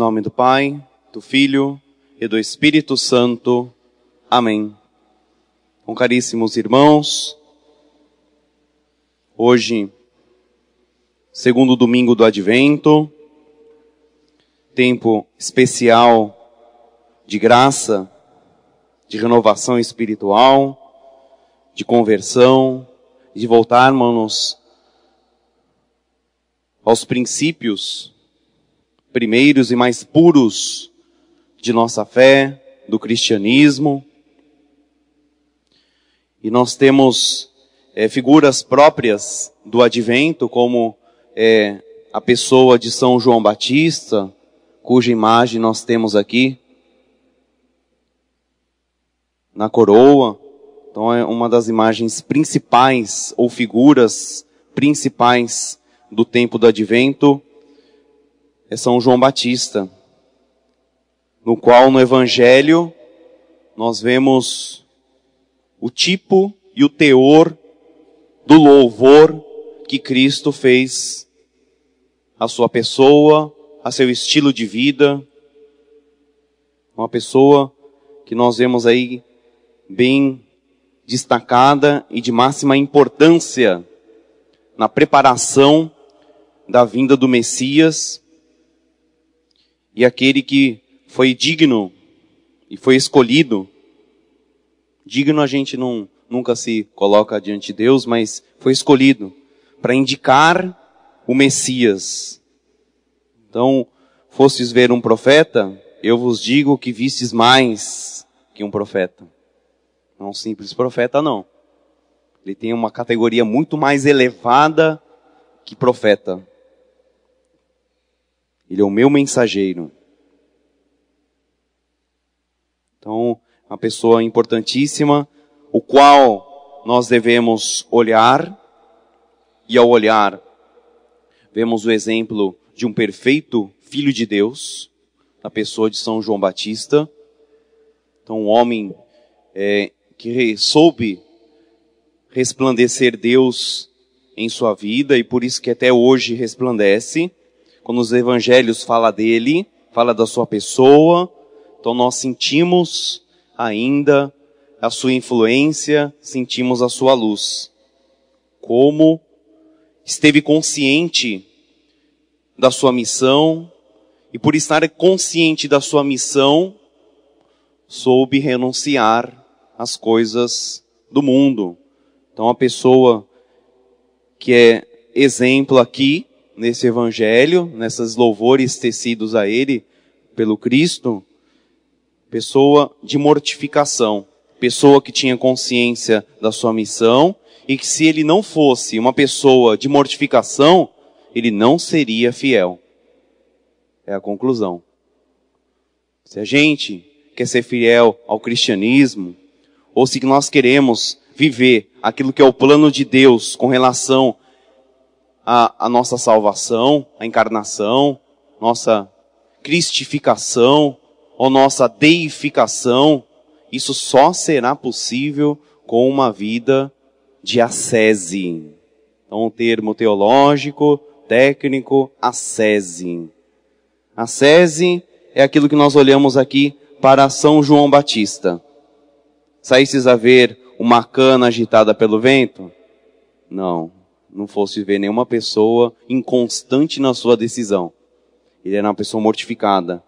nome do Pai, do Filho e do Espírito Santo. Amém. Com caríssimos irmãos, hoje, segundo domingo do Advento, tempo especial de graça, de renovação espiritual, de conversão, de voltarmos aos princípios primeiros e mais puros de nossa fé, do cristianismo. E nós temos é, figuras próprias do advento, como é, a pessoa de São João Batista, cuja imagem nós temos aqui na coroa. Então é uma das imagens principais ou figuras principais do tempo do advento é São João Batista, no qual no Evangelho nós vemos o tipo e o teor do louvor que Cristo fez à sua pessoa, a seu estilo de vida. Uma pessoa que nós vemos aí bem destacada e de máxima importância na preparação da vinda do Messias e aquele que foi digno e foi escolhido. Digno a gente não, nunca se coloca diante de Deus, mas foi escolhido para indicar o Messias. Então, fostes ver um profeta, eu vos digo que vistes mais que um profeta. Não é um simples profeta, não. Ele tem uma categoria muito mais elevada que profeta. Ele é o meu mensageiro. Então, uma pessoa importantíssima, o qual nós devemos olhar, e ao olhar, vemos o exemplo de um perfeito Filho de Deus, na pessoa de São João Batista. Então, um homem é, que soube resplandecer Deus em sua vida e por isso que até hoje resplandece. Quando os evangelhos fala dele, fala da sua pessoa, então nós sentimos ainda a sua influência, sentimos a sua luz. Como esteve consciente da sua missão e por estar consciente da sua missão, soube renunciar às coisas do mundo. Então a pessoa que é exemplo aqui nesse evangelho, nessas louvores tecidos a ele pelo Cristo, pessoa de mortificação, pessoa que tinha consciência da sua missão e que se ele não fosse uma pessoa de mortificação, ele não seria fiel. É a conclusão. Se a gente quer ser fiel ao cristianismo, ou se nós queremos viver aquilo que é o plano de Deus com relação a, a nossa salvação, a encarnação, nossa cristificação ou nossa deificação, isso só será possível com uma vida de ascese. Então, um termo teológico, técnico, ascese. Ascese é aquilo que nós olhamos aqui para São João Batista. Saísses a ver uma cana agitada pelo vento? Não não fosse ver nenhuma pessoa inconstante na sua decisão. Ele era uma pessoa mortificada.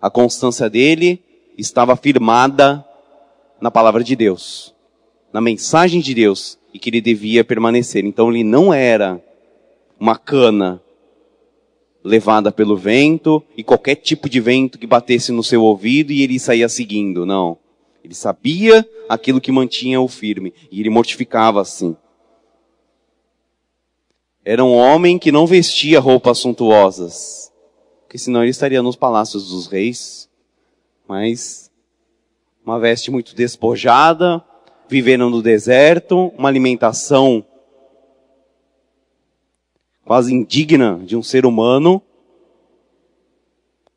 A constância dele estava firmada na palavra de Deus, na mensagem de Deus, e que ele devia permanecer. Então ele não era uma cana levada pelo vento e qualquer tipo de vento que batesse no seu ouvido e ele saía seguindo, não. Ele sabia aquilo que mantinha o firme e ele mortificava assim era um homem que não vestia roupas suntuosas, porque senão ele estaria nos palácios dos reis, mas uma veste muito despojada, viveram no deserto, uma alimentação quase indigna de um ser humano.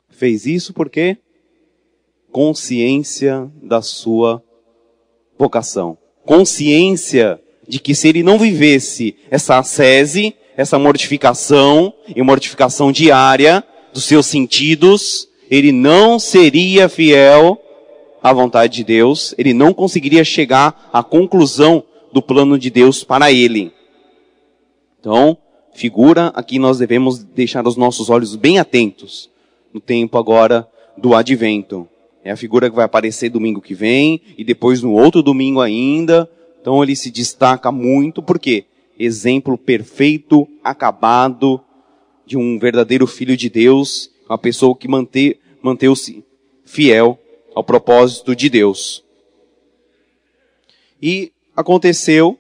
Fez isso porque consciência da sua vocação, consciência de que se ele não vivesse essa ascese, essa mortificação e mortificação diária dos seus sentidos, ele não seria fiel à vontade de Deus, ele não conseguiria chegar à conclusão do plano de Deus para ele. Então, figura aqui nós devemos deixar os nossos olhos bem atentos no tempo agora do advento. É a figura que vai aparecer domingo que vem e depois no outro domingo ainda, então ele se destaca muito porque exemplo perfeito, acabado de um verdadeiro filho de Deus, uma pessoa que manteve, manteve-se fiel ao propósito de Deus. E aconteceu,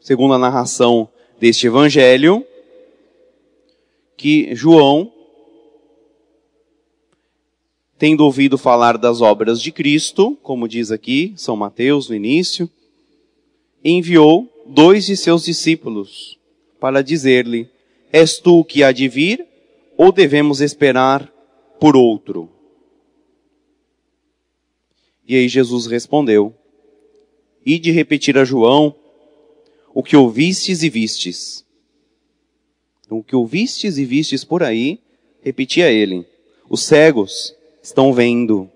segundo a narração deste evangelho, que João, tendo ouvido falar das obras de Cristo, como diz aqui São Mateus no início, enviou dois de seus discípulos para dizer-lhe: És tu que há de vir, ou devemos esperar por outro? E aí Jesus respondeu: E de repetir a João o que ouvistes e vistes. Então, o que ouvistes e vistes por aí, repetia ele: Os cegos estão vendo.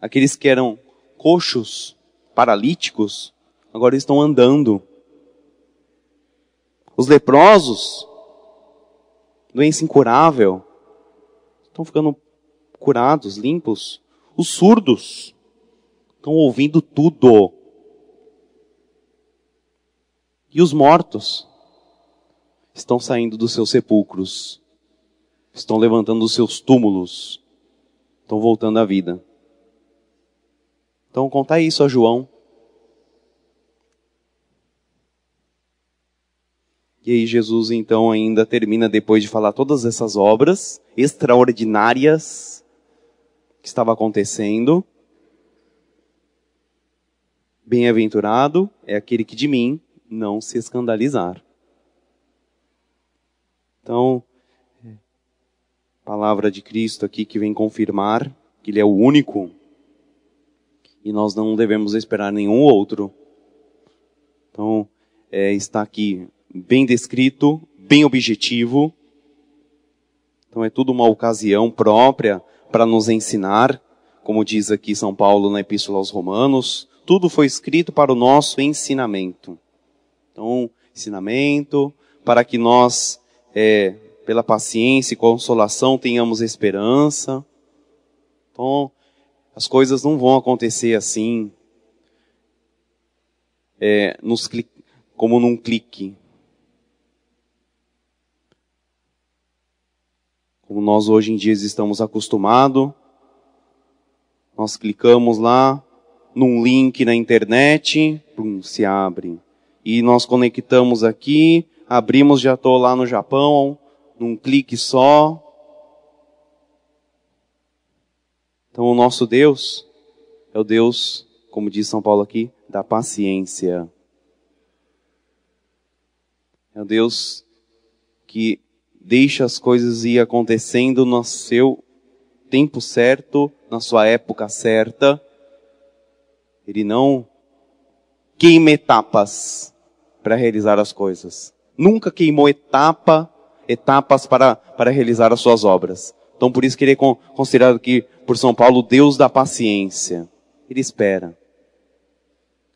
Aqueles que eram coxos paralíticos, agora estão andando. Os leprosos, doença incurável, estão ficando curados, limpos. Os surdos estão ouvindo tudo. E os mortos estão saindo dos seus sepulcros, estão levantando os seus túmulos, estão voltando à vida. Então, contar isso a João. E aí Jesus então ainda termina depois de falar todas essas obras extraordinárias que estava acontecendo. Bem-aventurado é aquele que de mim não se escandalizar. Então, palavra de Cristo aqui que vem confirmar que ele é o único e nós não devemos esperar nenhum outro. Então, é, está aqui bem descrito, bem objetivo. Então, é tudo uma ocasião própria para nos ensinar, como diz aqui São Paulo na Epístola aos Romanos, tudo foi escrito para o nosso ensinamento. Então, ensinamento para que nós, é, pela paciência e consolação, tenhamos esperança. Então, as coisas não vão acontecer assim, é, nos clique, como num clique. Como nós hoje em dia estamos acostumados, nós clicamos lá num link na internet, pum, se abre. E nós conectamos aqui, abrimos, já estou lá no Japão, num clique só, Então, o nosso Deus é o Deus, como diz São Paulo aqui, da paciência. É o Deus que deixa as coisas ir acontecendo no seu tempo certo, na sua época certa. Ele não queima etapas para realizar as coisas. Nunca queimou etapa, etapas para, para realizar as suas obras. Então, por isso que ele é considerado aqui por São Paulo Deus da paciência. Ele espera.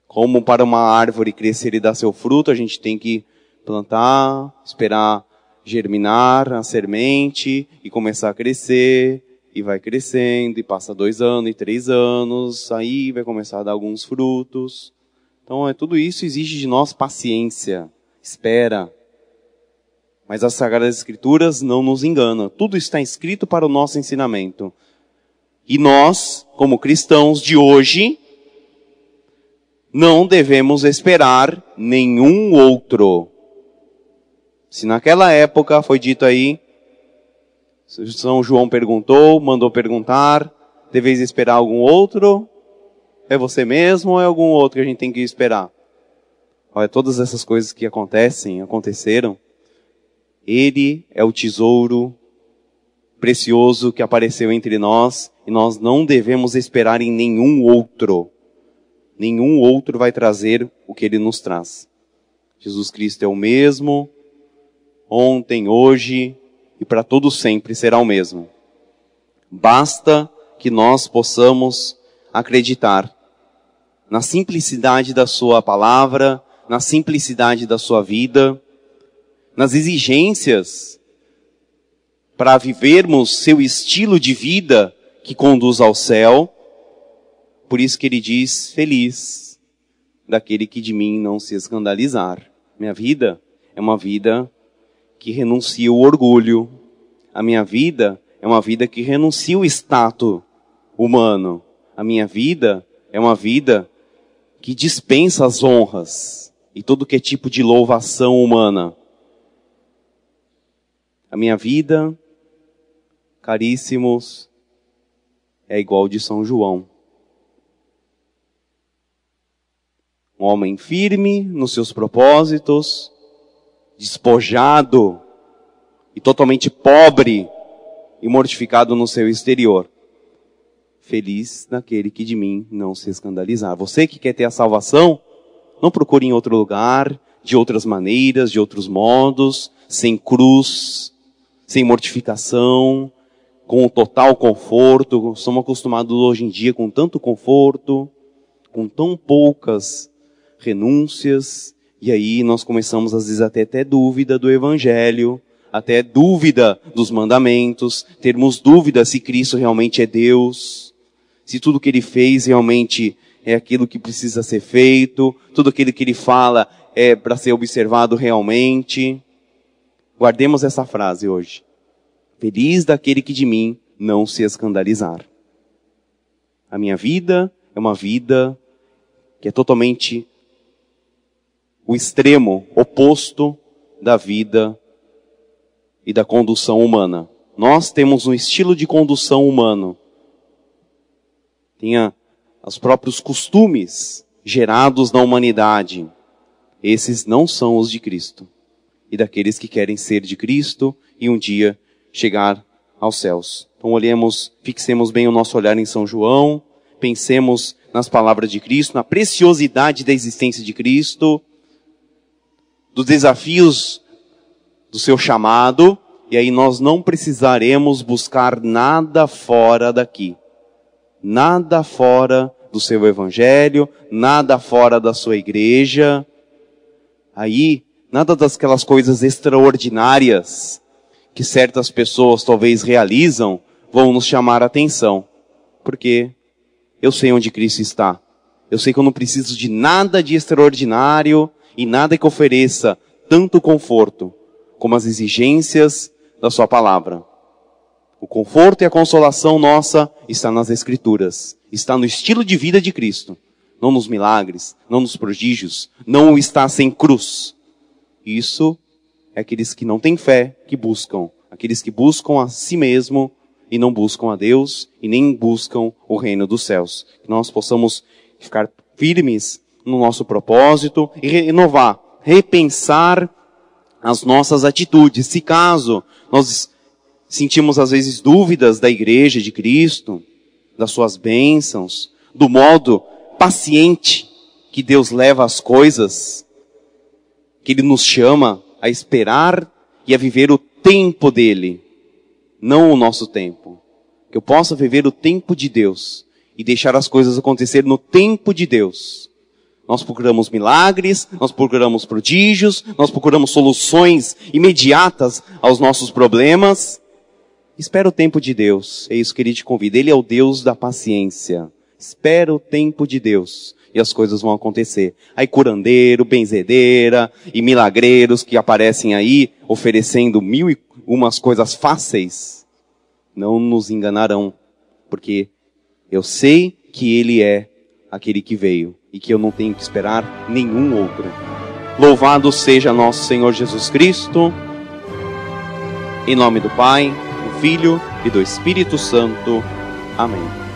Como para uma árvore crescer e dar seu fruto, a gente tem que plantar, esperar germinar a semente e começar a crescer. E vai crescendo, e passa dois anos, e três anos, aí vai começar a dar alguns frutos. Então, é tudo isso exige de nós paciência, espera. Mas as Sagradas Escrituras não nos enganam. Tudo está escrito para o nosso ensinamento. E nós, como cristãos de hoje, não devemos esperar nenhum outro. Se naquela época foi dito aí, São João perguntou, mandou perguntar, deveis esperar algum outro? É você mesmo ou é algum outro que a gente tem que esperar? Olha, todas essas coisas que acontecem, aconteceram, ele é o tesouro precioso que apareceu entre nós e nós não devemos esperar em nenhum outro. Nenhum outro vai trazer o que ele nos traz. Jesus Cristo é o mesmo, ontem, hoje e para todo sempre será o mesmo. Basta que nós possamos acreditar na simplicidade da sua palavra, na simplicidade da sua vida nas exigências para vivermos seu estilo de vida que conduz ao céu. Por isso que ele diz: Feliz daquele que de mim não se escandalizar. Minha vida é uma vida que renuncia o orgulho. A minha vida é uma vida que renuncia o status humano. A minha vida é uma vida que dispensa as honras e todo que é tipo de louvação humana. A minha vida, caríssimos, é igual de São João. Um homem firme nos seus propósitos, despojado e totalmente pobre e mortificado no seu exterior. Feliz naquele que de mim não se escandalizar. Você que quer ter a salvação, não procure em outro lugar, de outras maneiras, de outros modos, sem cruz, sem mortificação, com total conforto. Somos acostumados hoje em dia com tanto conforto, com tão poucas renúncias. E aí nós começamos às vezes até até dúvida do evangelho, até dúvida dos mandamentos, termos dúvida se Cristo realmente é Deus, se tudo que ele fez realmente é aquilo que precisa ser feito, tudo aquilo que ele fala é para ser observado realmente. Guardemos essa frase hoje. Feliz daquele que de mim não se escandalizar. A minha vida é uma vida que é totalmente o extremo oposto da vida e da condução humana. Nós temos um estilo de condução humano. Tinha os próprios costumes gerados na humanidade. Esses não são os de Cristo e daqueles que querem ser de Cristo e um dia chegar aos céus. Então olhemos, fixemos bem o nosso olhar em São João, pensemos nas palavras de Cristo, na preciosidade da existência de Cristo, dos desafios do seu chamado, e aí nós não precisaremos buscar nada fora daqui. Nada fora do seu evangelho, nada fora da sua igreja. Aí nada daquelas coisas extraordinárias que certas pessoas talvez realizam vão nos chamar a atenção. Porque eu sei onde Cristo está. Eu sei que eu não preciso de nada de extraordinário e nada que ofereça tanto conforto como as exigências da Sua palavra. O conforto e a consolação nossa está nas Escrituras, está no estilo de vida de Cristo, não nos milagres, não nos prodígios, não está sem cruz. Isso é aqueles que não têm fé que buscam, aqueles que buscam a si mesmo e não buscam a Deus e nem buscam o reino dos céus. Que nós possamos ficar firmes no nosso propósito e renovar, repensar as nossas atitudes. Se caso nós sentimos às vezes dúvidas da igreja de Cristo, das suas bênçãos, do modo paciente que Deus leva as coisas, que Ele nos chama a esperar e a viver o tempo dele, não o nosso tempo. Que eu possa viver o tempo de Deus e deixar as coisas acontecer no tempo de Deus. Nós procuramos milagres, nós procuramos prodígios, nós procuramos soluções imediatas aos nossos problemas. Espera o tempo de Deus. É isso que ele te convida. Ele é o Deus da paciência. Espera o tempo de Deus e as coisas vão acontecer. Aí curandeiro, benzedeira e milagreiros que aparecem aí oferecendo mil e umas coisas fáceis não nos enganarão, porque eu sei que ele é aquele que veio e que eu não tenho que esperar nenhum outro. Louvado seja nosso Senhor Jesus Cristo. Em nome do Pai, do Filho e do Espírito Santo. Amém.